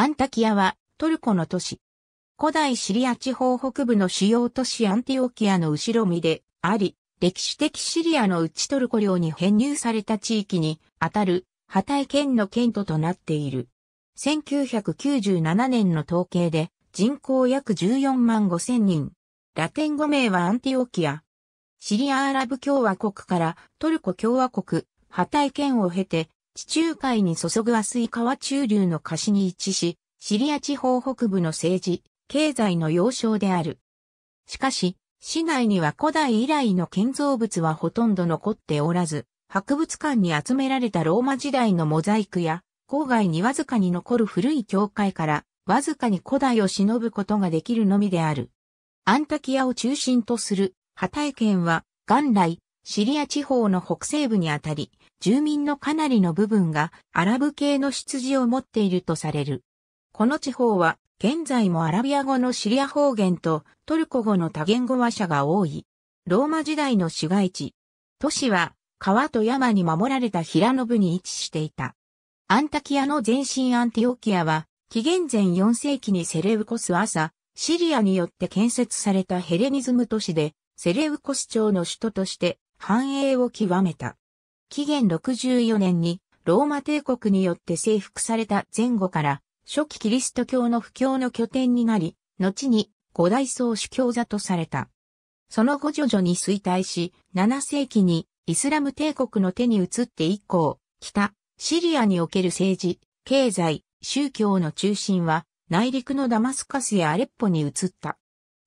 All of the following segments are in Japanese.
アンタキアはトルコの都市。古代シリア地方北部の主要都市アンティオキアの後ろ身であり、歴史的シリアの内トルコ領に編入された地域にあたるハタイ県の県都となっている。1997年の統計で人口約14万5千人。ラテン語名はアンティオキア。シリアアラブ共和国からトルコ共和国、ハタイ県を経て地中海に注ぐ浅い川中流の貸しに位置し、シリア地方北部の政治、経済の要衝である。しかし、市内には古代以来の建造物はほとんど残っておらず、博物館に集められたローマ時代のモザイクや、郊外にわずかに残る古い教会から、わずかに古代を忍ぶことができるのみである。アンタキアを中心とする、ハタイ県は、元来、シリア地方の北西部にあたり、住民のかなりの部分がアラブ系の羊を持っているとされる。この地方は現在もアラビア語のシリア方言とトルコ語の多言語話者が多い。ローマ時代の市街地。都市は川と山に守られた平野部に位置していた。アンタキアの前身アンティオキアは、紀元前4世紀にセレウコス朝、シリアによって建設されたヘレニズム都市で、セレウコス朝の首都として繁栄を極めた。紀元64年にローマ帝国によって征服された前後から初期キリスト教の布教の拠点になり、後に五大宗主教座とされた。その後徐々に衰退し、7世紀にイスラム帝国の手に移って以降、北、シリアにおける政治、経済、宗教の中心は内陸のダマスカスやアレッポに移った。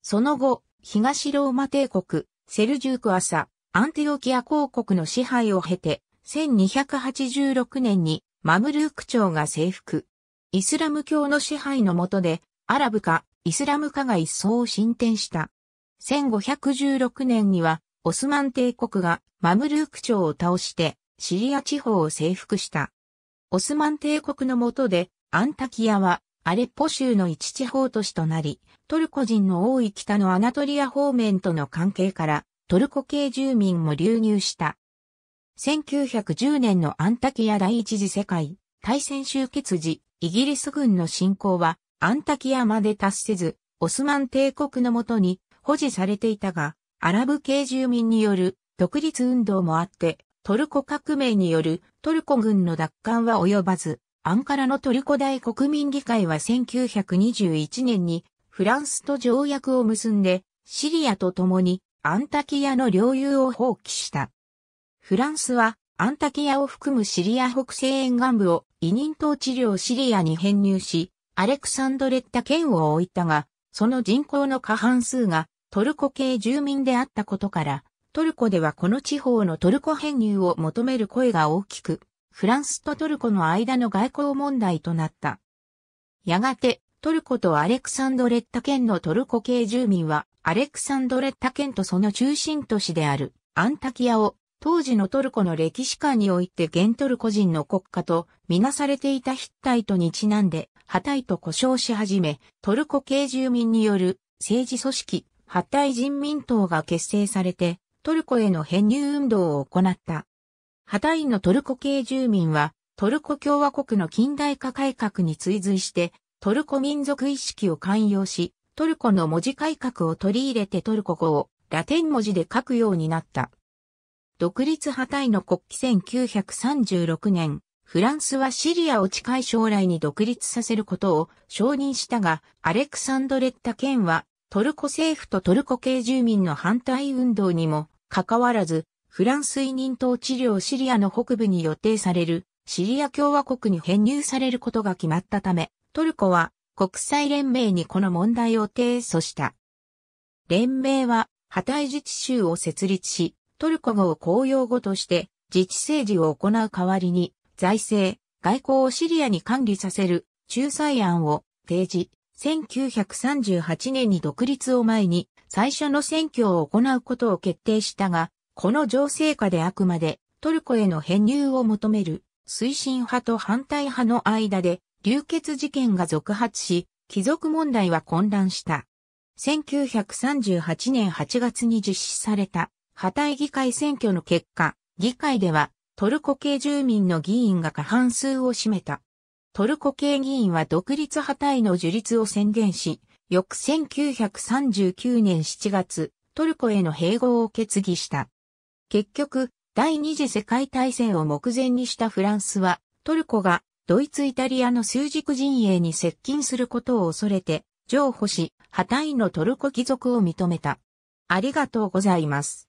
その後、東ローマ帝国、セルジューク朝、アンティオキア公国の支配を経て、1286年にマムルーク朝が征服。イスラム教の支配の下で、アラブ化、イスラム化が一層進展した。1516年には、オスマン帝国がマムルーク朝を倒して、シリア地方を征服した。オスマン帝国の下で、アンタキアは、アレッポ州の一地方都市となり、トルコ人の多い北のアナトリア方面との関係から、トルコ系住民も流入した。1910年のアンタキア第一次世界大戦終結時、イギリス軍の侵攻はアンタキアまで達せず、オスマン帝国のもとに保持されていたが、アラブ系住民による独立運動もあって、トルコ革命によるトルコ軍の奪還は及ばず、アンカラのトルコ大国民議会は1921年にフランスと条約を結んで、シリアと共にアンタキヤの領有を放棄した。フランスはアンタキヤを含むシリア北西沿岸部を委任統治領シリアに編入し、アレクサンドレッタ県を置いたが、その人口の過半数がトルコ系住民であったことから、トルコではこの地方のトルコ編入を求める声が大きく、フランスとトルコの間の外交問題となった。やがて、トルコとアレクサンドレッタ県のトルコ系住民は、アレクサンドレッタ県とその中心都市であるアンタキアを、当時のトルコの歴史観において現トルコ人の国家とみなされていたヒッタイトにちなんで、ハタイと呼称し始め、トルコ系住民による政治組織、ハタイ人民党が結成されて、トルコへの編入運動を行った。ハタイのトルコ系住民は、トルコ共和国の近代化改革に追随して、トルコ民族意識を寛容し、トルコの文字改革を取り入れてトルコ語をラテン文字で書くようになった。独立派隊の国旗1936年、フランスはシリアを近い将来に独立させることを承認したが、アレクサンドレッタ県はトルコ政府とトルコ系住民の反対運動にもかかわらず、フランス委任統治領シリアの北部に予定されるシリア共和国に編入されることが決まったため、トルコは国際連盟にこの問題を提訴した。連盟は、ハタイ自治州を設立し、トルコ語を公用語として自治政治を行う代わりに、財政、外交をシリアに管理させる仲裁案を提示、1938年に独立を前に最初の選挙を行うことを決定したが、この情勢下であくまでトルコへの編入を求める推進派と反対派の間で流血事件が続発し、貴族問題は混乱した。1938年8月に実施された、破体議会選挙の結果、議会ではトルコ系住民の議員が過半数を占めた。トルコ系議員は独立破体の樹立を宣言し、翌1939年7月、トルコへの併合を決議した。結局、第二次世界大戦を目前にしたフランスは、トルコがドイツ・イタリアの枢軸陣営に接近することを恐れて、譲歩し、破綻のトルコ貴族を認めた。ありがとうございます。